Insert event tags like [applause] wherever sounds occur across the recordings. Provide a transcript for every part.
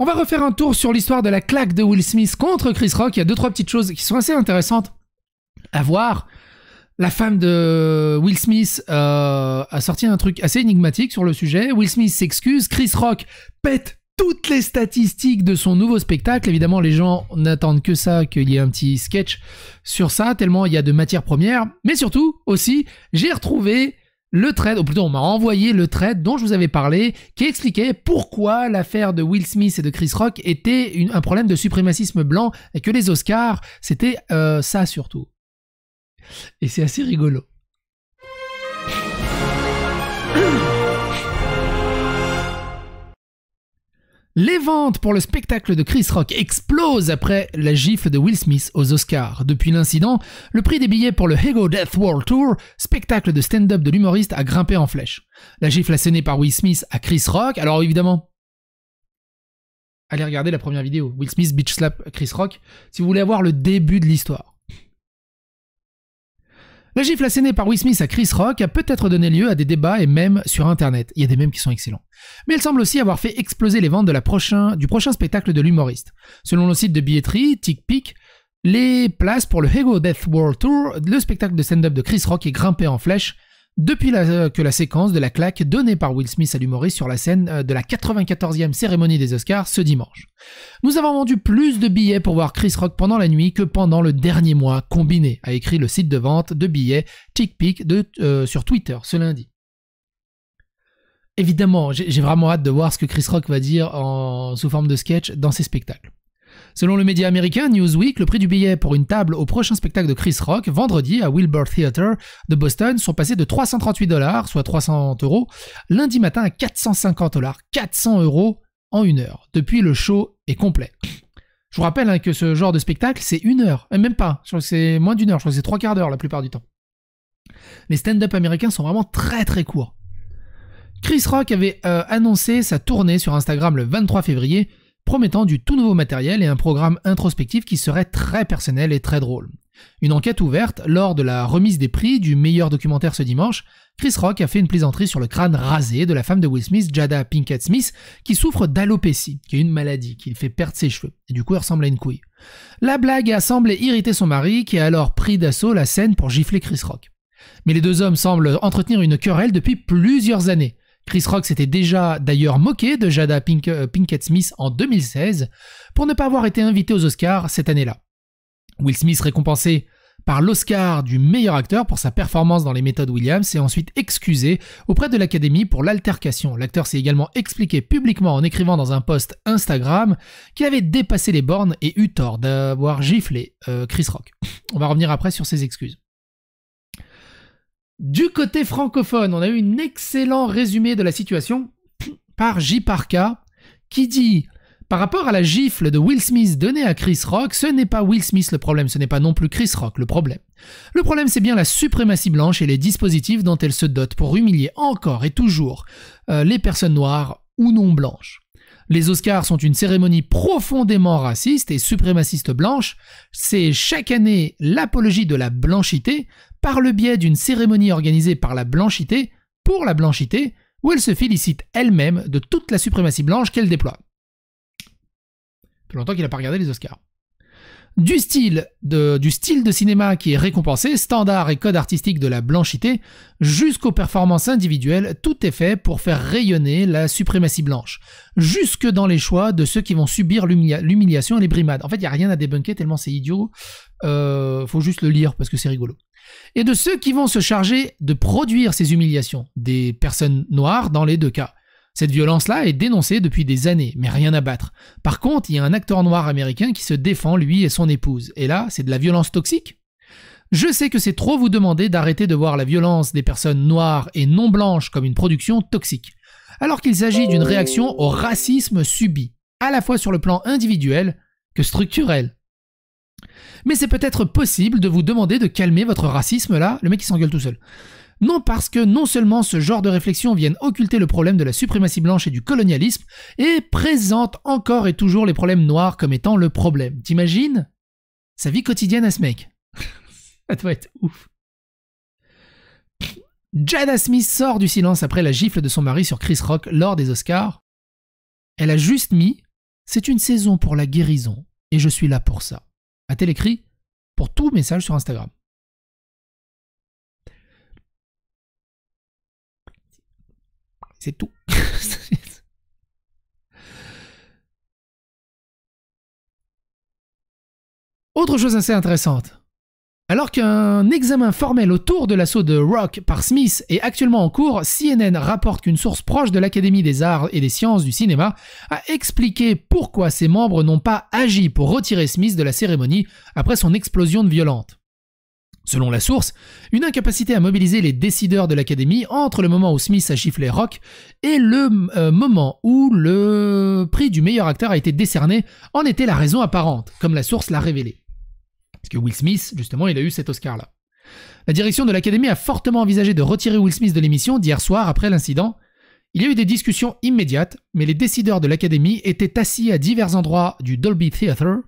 On va refaire un tour sur l'histoire de la claque de Will Smith contre Chris Rock. Il y a deux, trois petites choses qui sont assez intéressantes à voir. La femme de Will Smith euh, a sorti un truc assez énigmatique sur le sujet. Will Smith s'excuse, Chris Rock pète toutes les statistiques de son nouveau spectacle. Évidemment, les gens n'attendent que ça, qu'il y ait un petit sketch sur ça, tellement il y a de matières premières. Mais surtout, aussi, j'ai retrouvé le trade, ou plutôt on m'a envoyé le trade dont je vous avais parlé, qui expliquait pourquoi l'affaire de Will Smith et de Chris Rock était un problème de suprémacisme blanc et que les Oscars, c'était euh, ça surtout. Et c'est assez rigolo. Les ventes pour le spectacle de Chris Rock explosent après la gifle de Will Smith aux Oscars. Depuis l'incident, le prix des billets pour le Hego Death World Tour, spectacle de stand-up de l'humoriste, a grimpé en flèche. La gifle assénée par Will Smith à Chris Rock, alors évidemment, allez regarder la première vidéo, Will Smith beach slap Chris Rock, si vous voulez avoir le début de l'histoire. La gifle assénée par Will Smith à Chris Rock a peut-être donné lieu à des débats et même sur Internet. Il y a des mèmes qui sont excellents. Mais elle semble aussi avoir fait exploser les ventes de la prochain, du prochain spectacle de l'humoriste. Selon le site de billetterie TickPick, les places pour le Hego Death World Tour, le spectacle de stand-up de Chris Rock est grimpé en flèche depuis euh, que la séquence de la claque donnée par Will Smith à l'humoriste sur la scène euh, de la 94e cérémonie des Oscars ce dimanche. Nous avons vendu plus de billets pour voir Chris Rock pendant la nuit que pendant le dernier mois combiné, a écrit le site de vente de billets TickPick euh, sur Twitter ce lundi. Évidemment, j'ai vraiment hâte de voir ce que Chris Rock va dire en, sous forme de sketch dans ses spectacles. Selon le média américain Newsweek, le prix du billet pour une table au prochain spectacle de Chris Rock, vendredi à Wilbur Theatre de Boston, sont passés de 338 dollars, soit 300 euros, lundi matin à 450 dollars, 400 euros en une heure. Depuis, le show est complet. Je vous rappelle hein, que ce genre de spectacle, c'est une heure, et euh, même pas, je c'est moins d'une heure, je crois que c'est trois quarts d'heure la plupart du temps. Les stand-up américains sont vraiment très très courts. Chris Rock avait euh, annoncé sa tournée sur Instagram le 23 février, promettant du tout nouveau matériel et un programme introspectif qui serait très personnel et très drôle. Une enquête ouverte lors de la remise des prix du meilleur documentaire ce dimanche, Chris Rock a fait une plaisanterie sur le crâne rasé de la femme de Will Smith, Jada Pinkett Smith, qui souffre d'alopécie, qui est une maladie qui fait perdre ses cheveux, et du coup elle ressemble à une couille. La blague a semblé irriter son mari, qui a alors pris d'assaut la scène pour gifler Chris Rock. Mais les deux hommes semblent entretenir une querelle depuis plusieurs années, Chris Rock s'était déjà d'ailleurs moqué de Jada euh, Pinkett Smith en 2016 pour ne pas avoir été invité aux Oscars cette année-là. Will Smith récompensé par l'Oscar du meilleur acteur pour sa performance dans les méthodes Williams s'est ensuite excusé auprès de l'Académie pour l'altercation. L'acteur s'est également expliqué publiquement en écrivant dans un post Instagram qu'il avait dépassé les bornes et eu tort d'avoir giflé euh, Chris Rock. [laughs] On va revenir après sur ses excuses. Du côté francophone, on a eu un excellent résumé de la situation par J. Parka, qui dit par rapport à la gifle de Will Smith donnée à Chris Rock, ce n'est pas Will Smith le problème, ce n'est pas non plus Chris Rock le problème. Le problème, c'est bien la suprématie blanche et les dispositifs dont elle se dote pour humilier encore et toujours euh, les personnes noires ou non blanches. Les Oscars sont une cérémonie profondément raciste et suprémaciste blanche. C'est chaque année l'apologie de la blanchité par le biais d'une cérémonie organisée par la blanchité pour la blanchité où elle se félicite elle-même de toute la suprématie blanche qu'elle déploie. Plus longtemps qu'il n'a pas regardé les Oscars du style, de, cinéma qui est récompensé, standard et code artistique de la blanchité, jusqu'aux performances individuelles, tout est fait pour faire rayonner la suprématie blanche, jusque dans les choix de ceux qui vont subir l'humiliation et les brimades. En fait, il n'y a rien à débunker tellement c'est idiot, Il euh, faut juste le lire parce que c'est rigolo. Et de ceux qui vont se charger de produire ces humiliations, des personnes noires dans les deux cas. Cette violence-là est dénoncée depuis des années, mais rien à battre. Par contre, il y a un acteur noir américain qui se défend, lui et son épouse. Et là, c'est de la violence toxique Je sais que c'est trop vous demander d'arrêter de voir la violence des personnes noires et non blanches comme une production toxique, alors qu'il s'agit d'une réaction au racisme subi, à la fois sur le plan individuel que structurel. Mais c'est peut-être possible de vous demander de calmer votre racisme là, le mec qui s'engueule tout seul non parce que non seulement ce genre de réflexion viennent occulter le problème de la suprématie blanche et du colonialisme, et présente encore et toujours les problèmes noirs comme étant le problème. T'imagines Sa vie quotidienne à ce mec. [laughs] Ça doit être ouf. Jada Smith sort du silence après la gifle de son mari sur Chris Rock lors des Oscars. Elle a juste mis C'est une saison pour la guérison, et je suis là pour ça. A-t-elle écrit pour tout message sur Instagram C'est tout. [laughs] Autre chose assez intéressante. Alors qu'un examen formel autour de l'assaut de Rock par Smith est actuellement en cours, CNN rapporte qu'une source proche de l'Académie des arts et des sciences du cinéma a expliqué pourquoi ses membres n'ont pas agi pour retirer Smith de la cérémonie après son explosion de violente. Selon la source, une incapacité à mobiliser les décideurs de l'académie entre le moment où Smith a chifflé Rock et le euh, moment où le prix du meilleur acteur a été décerné en était la raison apparente, comme la source l'a révélé. Parce que Will Smith, justement, il a eu cet Oscar-là. La direction de l'académie a fortement envisagé de retirer Will Smith de l'émission d'hier soir après l'incident, il y a eu des discussions immédiates, mais les décideurs de l'académie étaient assis à divers endroits du Dolby Theatre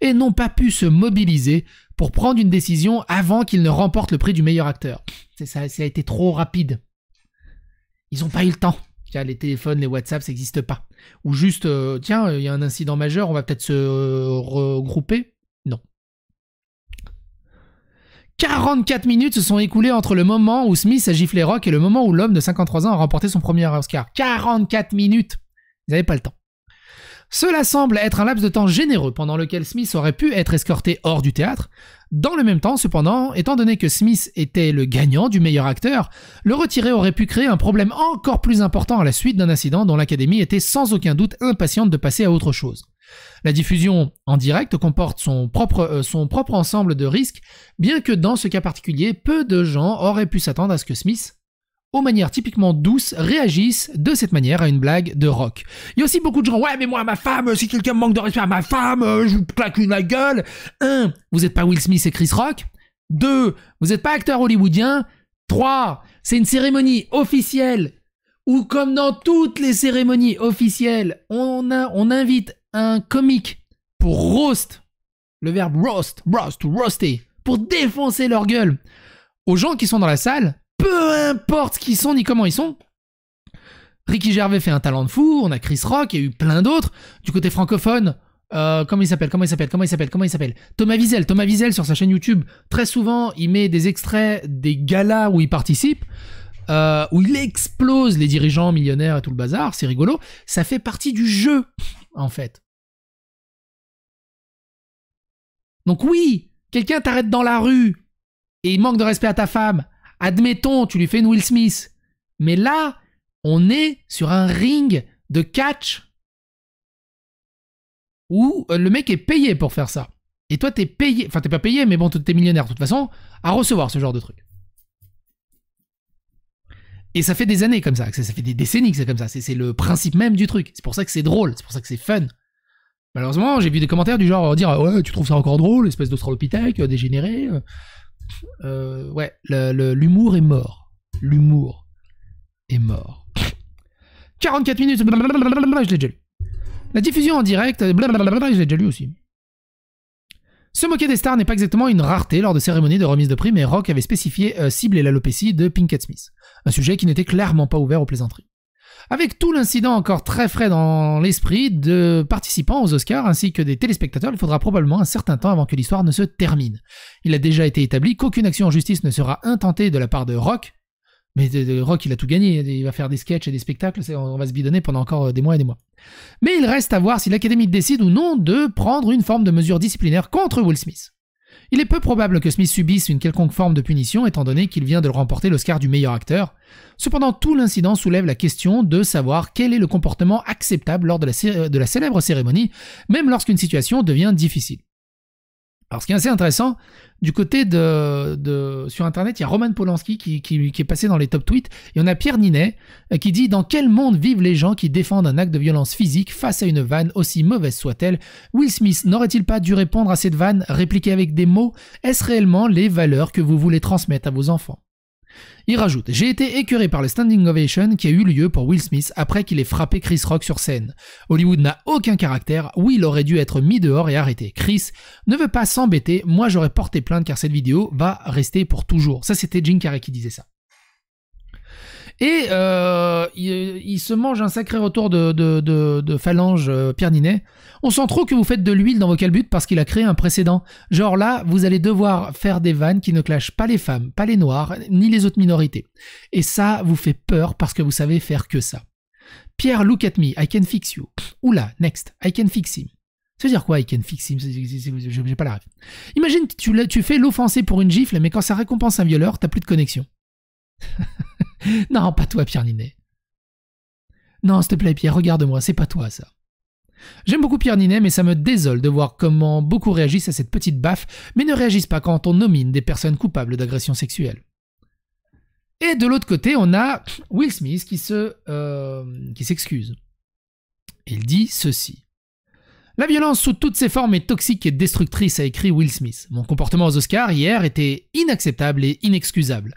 et n'ont pas pu se mobiliser pour prendre une décision avant qu'il ne remporte le prix du meilleur acteur. Ça, ça a été trop rapide. Ils n'ont pas eu le temps. Tiens, les téléphones, les WhatsApp, ça n'existe pas. Ou juste, euh, tiens, il y a un incident majeur, on va peut-être se euh, regrouper. 44 minutes se sont écoulées entre le moment où Smith a giflé Rock et le moment où l'homme de 53 ans a remporté son premier Oscar. 44 minutes Ils n'avaient pas le temps. Cela semble être un laps de temps généreux pendant lequel Smith aurait pu être escorté hors du théâtre. Dans le même temps, cependant, étant donné que Smith était le gagnant du meilleur acteur, le retirer aurait pu créer un problème encore plus important à la suite d'un incident dont l'Académie était sans aucun doute impatiente de passer à autre chose. La diffusion en direct comporte son propre, euh, son propre ensemble de risques, bien que dans ce cas particulier, peu de gens auraient pu s'attendre à ce que Smith aux manières typiquement douces réagisse de cette manière à une blague de rock. Il y a aussi beaucoup de gens, ouais mais moi ma femme, si quelqu'un me manque de respect à ma femme, euh, je vous claque une la gueule. 1. Vous n'êtes pas Will Smith et Chris Rock. 2. Vous n'êtes pas acteur hollywoodien. 3. C'est une cérémonie officielle Ou comme dans toutes les cérémonies officielles, on, a, on invite un comique pour roast, le verbe roast, roast, roaster, pour défoncer leur gueule aux gens qui sont dans la salle, peu importe qui sont ni comment ils sont. Ricky Gervais fait un talent de fou, on a Chris Rock, il y a eu plein d'autres. Du côté francophone, euh, comment il s'appelle Comment il s'appelle Comment il s'appelle Comment il s'appelle Thomas Wiesel. Thomas Wiesel sur sa chaîne YouTube, très souvent, il met des extraits des galas où il participe, euh, où il explose les dirigeants millionnaires et tout le bazar. C'est rigolo. Ça fait partie du jeu, en fait. Donc oui, quelqu'un t'arrête dans la rue et il manque de respect à ta femme. Admettons, tu lui fais une Will Smith. Mais là, on est sur un ring de catch où euh, le mec est payé pour faire ça. Et toi, t'es payé, enfin t'es pas payé, mais bon, t'es millionnaire de toute façon, à recevoir ce genre de truc. Et ça fait des années comme ça, ça fait des décennies que c'est comme ça, c'est le principe même du truc. C'est pour ça que c'est drôle, c'est pour ça que c'est fun. Malheureusement, j'ai vu des commentaires du genre euh, dire Ouais, tu trouves ça encore drôle, espèce d'Australopithèque, euh, dégénéré. Euh. ouais, l'humour est mort. L'humour est mort. 44 minutes, blablabla, je l'ai déjà lu. La diffusion en direct, blablabla, je l'ai déjà lu aussi. Se moquer des stars n'est pas exactement une rareté lors de cérémonies de remise de prix, mais Rock avait spécifié cible et l'alopécie de Pinkett Smith, un sujet qui n'était clairement pas ouvert aux plaisanteries avec tout l'incident encore très frais dans l'esprit de participants aux Oscars ainsi que des téléspectateurs, il faudra probablement un certain temps avant que l'histoire ne se termine. Il a déjà été établi qu'aucune action en justice ne sera intentée de la part de Rock, mais de, Rock, il a tout gagné, il va faire des sketchs et des spectacles, on va se bidonner pendant encore euh, des mois et des mois. Mais il reste à voir si l'Académie décide ou non de prendre une forme de mesure disciplinaire contre Will Smith. Il est peu probable que Smith subisse une quelconque forme de punition étant donné qu'il vient de remporter l'Oscar du meilleur acteur. Cependant, tout l'incident soulève la question de savoir quel est le comportement acceptable lors de la, euh, de la célèbre cérémonie, même lorsqu'une situation devient difficile. Alors, ce qui est assez intéressant, du côté de, sur Internet, il y a Roman Polanski qui, est passé dans les top tweets. et y a Pierre Ninet euh, qui dit Dans quel monde vivent les gens qui défendent un acte de violence physique face à une vanne aussi mauvaise soit-elle Will Smith n'aurait-il pas dû répondre à cette vanne, répliquer avec des mots Est-ce réellement les valeurs que vous voulez transmettre à vos enfants il rajoute J'ai été écœuré par le standing ovation qui a eu lieu pour Will Smith après qu'il ait frappé Chris Rock sur scène. Hollywood n'a aucun caractère, Will aurait dû être mis dehors et arrêté. Chris ne veut pas s'embêter, moi j'aurais porté plainte car cette vidéo va rester pour toujours. Ça, c'était Jim Carrey qui disait ça. Et euh, il, se mange un sacré retour de, de, de, phalange euh, Pierre Ninet. On sent trop que vous faites de l'huile dans vos calbutes parce qu'il a créé un précédent. Genre là, vous allez devoir faire des vannes qui ne clashent pas les femmes, pas les noirs, ni les autres minorités. Et ça vous fait peur parce que vous savez faire que ça. Pierre, look at me, I can fix you. Oula, next, I can fix him. Ça veut dire quoi, I can fix him J'ai pas la Imagine, tu, tu fais l'offenser pour une gifle, mais quand ça récompense un violeur, t'as plus de connexion. [laughs] [laughs] non, pas toi, Pierre Ninet. Non, s'il te plaît, Pierre, regarde-moi, c'est pas toi, ça. J'aime beaucoup Pierre Ninet, mais ça me désole de voir comment beaucoup réagissent à cette petite baffe, mais ne réagissent pas quand on nomine des personnes coupables d'agression sexuelle. Et de l'autre côté, on a Will Smith qui se, euh, qui s'excuse. Il dit ceci. La violence sous toutes ses formes est toxique et destructrice, a écrit Will Smith. Mon comportement aux Oscars hier était inacceptable et inexcusable.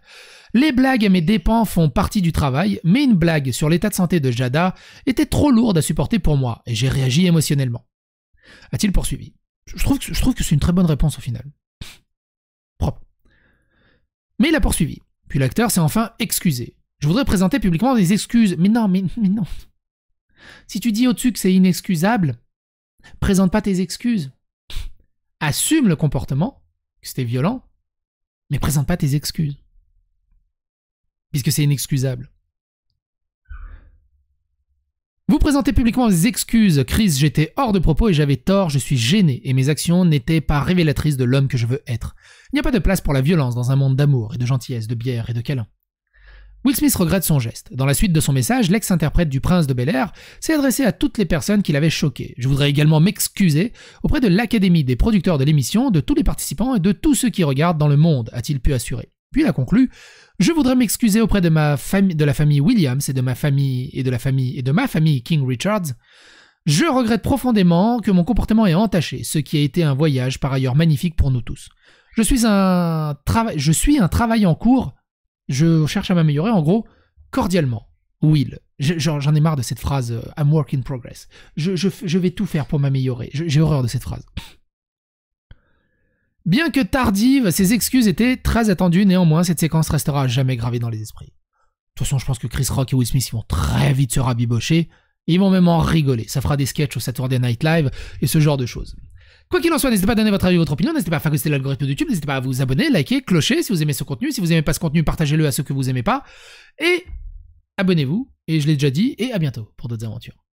Les blagues à mes dépens font partie du travail, mais une blague sur l'état de santé de Jada était trop lourde à supporter pour moi, et j'ai réagi émotionnellement. A-t-il poursuivi Je trouve que, c'est une très bonne réponse au final. Propre. Mais il a poursuivi. Puis l'acteur s'est enfin excusé. Je voudrais présenter publiquement des excuses. Mais non, mais non. Si tu dis au-dessus que c'est inexcusable, Présente pas tes excuses. Assume le comportement, que c'était violent, mais présente pas tes excuses. Puisque c'est inexcusable. Vous présentez publiquement des excuses. Chris, j'étais hors de propos et j'avais tort, je suis gêné et mes actions n'étaient pas révélatrices de l'homme que je veux être. Il n'y a pas de place pour la violence dans un monde d'amour et de gentillesse, de bière et de câlins. Will Smith regrette son geste. Dans la suite de son message, l'ex-interprète du prince de Bel Air s'est adressé à toutes les personnes qui l'avaient choqué. Je voudrais également m'excuser auprès de l'Académie des producteurs de l'émission, de tous les participants et de tous ceux qui regardent dans le monde, a-t-il pu assurer. Puis il a conclu Je voudrais m'excuser auprès de, ma famille, de la famille Williams et de ma famille et de la famille et de ma famille King Richards. Je regrette profondément que mon comportement ait entaché ce qui a été un voyage par ailleurs magnifique pour nous tous. Je suis un je suis un travail en cours je cherche à m'améliorer, en gros, cordialement. Will. J'en ai marre de cette phrase euh, I'm work in progress. Je, vais tout faire pour m'améliorer. J'ai horreur de cette phrase. Bien que tardive, ces excuses étaient très attendues. Néanmoins, cette séquence restera jamais gravée dans les esprits. De toute façon, je pense que Chris Rock et Will Smith vont très vite se rabibocher. Ils vont même en rigoler. Ça fera des sketchs au Saturday Night Live et ce genre de choses. Quoi qu'il en soit, n'hésitez pas à donner votre avis, votre opinion, n'hésitez pas à faire l'algorithme de YouTube, n'hésitez pas à vous abonner, liker, clocher si vous aimez ce contenu. Si vous n'aimez pas ce contenu, partagez-le à ceux que vous n'aimez pas. Et abonnez-vous, et je l'ai déjà dit, et à bientôt pour d'autres aventures.